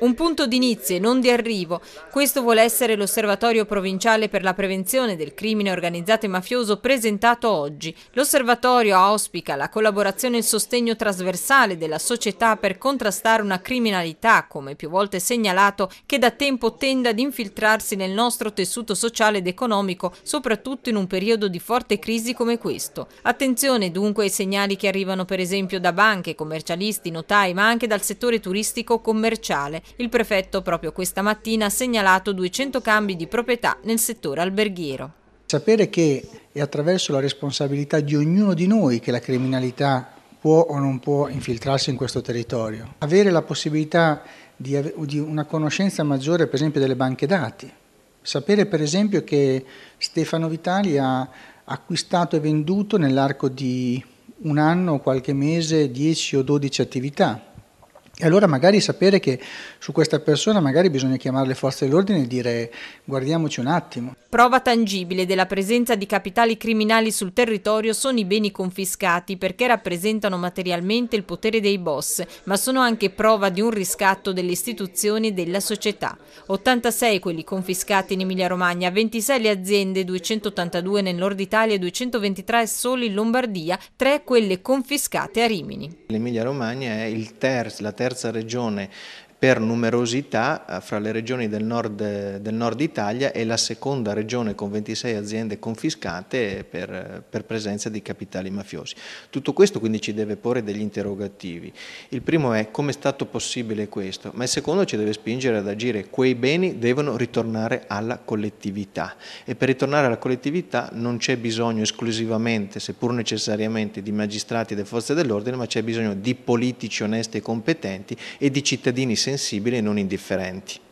Un punto di inizio e non di arrivo, questo vuole essere l'Osservatorio Provinciale per la Prevenzione del Crimine Organizzato e Mafioso presentato oggi. L'Osservatorio auspica la collaborazione e il sostegno trasversale della società per contrastare una criminalità, come più volte segnalato, che da tempo tende ad infiltrarsi nel nostro tessuto sociale ed economico, soprattutto in un periodo di forte crisi come questo. Attenzione dunque ai segnali che arrivano per esempio da banche, commercialisti, notai, ma anche dal settore turistico commerciale. Il prefetto proprio questa mattina ha segnalato 200 cambi di proprietà nel settore alberghiero. Sapere che è attraverso la responsabilità di ognuno di noi che la criminalità può o non può infiltrarsi in questo territorio. Avere la possibilità di, di una conoscenza maggiore per esempio delle banche dati. Sapere per esempio che Stefano Vitali ha acquistato e venduto nell'arco di un anno o qualche mese 10 o 12 attività. E allora magari sapere che su questa persona magari bisogna chiamare le forze dell'ordine e dire guardiamoci un attimo. Prova tangibile della presenza di capitali criminali sul territorio sono i beni confiscati perché rappresentano materialmente il potere dei boss, ma sono anche prova di un riscatto delle istituzioni e della società. 86 quelli confiscati in Emilia-Romagna, 26 le aziende, 282 nel nord Italia 223 solo in Lombardia, 3 quelle confiscate a Rimini. L'Emilia-Romagna è terzo, la terza regione per numerosità eh, fra le regioni del nord, del nord, Italia e la seconda regione con 26 aziende confiscate per, per, presenza di capitali mafiosi. Tutto questo quindi ci deve porre degli interrogativi. Il primo è come è stato possibile questo, ma il secondo ci deve spingere ad agire. Quei beni devono ritornare alla collettività e per ritornare alla collettività non c'è bisogno esclusivamente, seppur necessariamente, di magistrati e delle forze dell'ordine, ma c'è bisogno di politici onesti e competenti e di cittadini sensibili e non indifferenti.